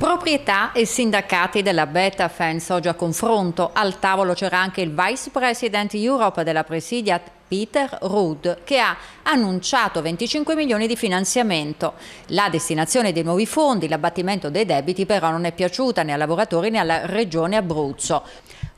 Proprietà e sindacati della Beta Fans oggi a confronto. Al tavolo c'era anche il Vice President Europe della Presidia Peter Rudd che ha annunciato 25 milioni di finanziamento. La destinazione dei nuovi fondi, l'abbattimento dei debiti però non è piaciuta né ai lavoratori né alla regione Abruzzo.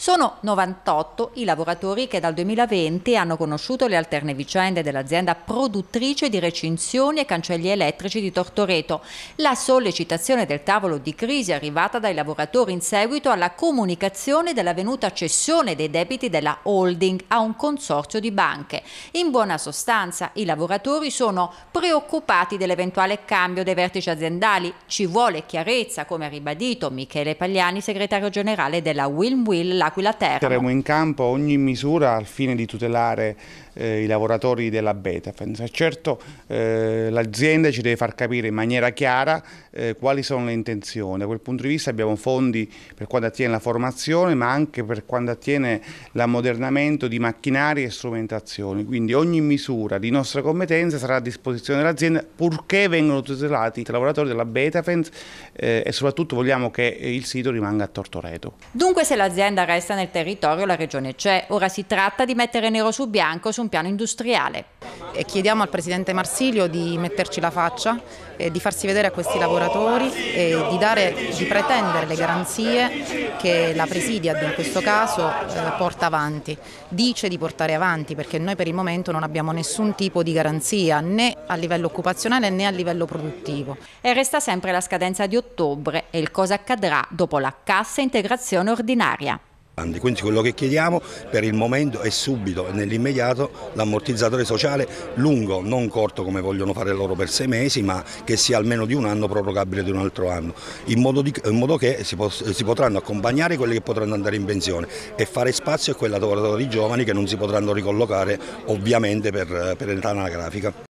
Sono 98 i lavoratori che dal 2020 hanno conosciuto le alterne vicende dell'azienda produttrice di recinzioni e cancelli elettrici di Tortoreto. La sollecitazione del tavolo di crisi è arrivata dai lavoratori in seguito alla comunicazione dell'avvenuta cessione dei debiti della holding a un consorzio di banche. In buona sostanza i lavoratori sono preoccupati dell'eventuale cambio dei vertici aziendali. Ci vuole chiarezza, come ha ribadito Michele Pagliani, segretario generale della Win Will, la L'Aquila Terra. Teremo in campo ogni misura al fine di tutelare eh, i lavoratori della Betafens. Certo eh, l'azienda ci deve far capire in maniera chiara eh, quali sono le intenzioni. Da quel punto di vista abbiamo fondi per quanto attiene la formazione ma anche per quanto attiene l'ammodernamento di macchinari e strumentazioni. Quindi ogni misura di nostra competenza sarà a disposizione dell'azienda purché vengano tutelati i lavoratori della Betafens eh, e soprattutto vogliamo che il sito rimanga a Tortoreto. Dunque se l'azienda resta resta nel territorio la regione c'è. Ora si tratta di mettere nero su bianco su un piano industriale. Chiediamo al Presidente Marsilio di metterci la faccia, di farsi vedere a questi lavoratori e di, dare, di pretendere le garanzie che la Presidia in questo caso eh, porta avanti. Dice di portare avanti perché noi per il momento non abbiamo nessun tipo di garanzia né a livello occupazionale né a livello produttivo. E resta sempre la scadenza di ottobre e il cosa accadrà dopo la cassa integrazione ordinaria. Quindi quello che chiediamo per il momento è subito e nell'immediato l'ammortizzatore sociale lungo, non corto come vogliono fare loro per sei mesi, ma che sia almeno di un anno prorogabile di un altro anno, in modo, di, in modo che si, si, potranno accompagnare quelli che potranno andare in pensione e fare spazio a quei lavoratori giovani che non si potranno ricollocare ovviamente per, per età anagrafica.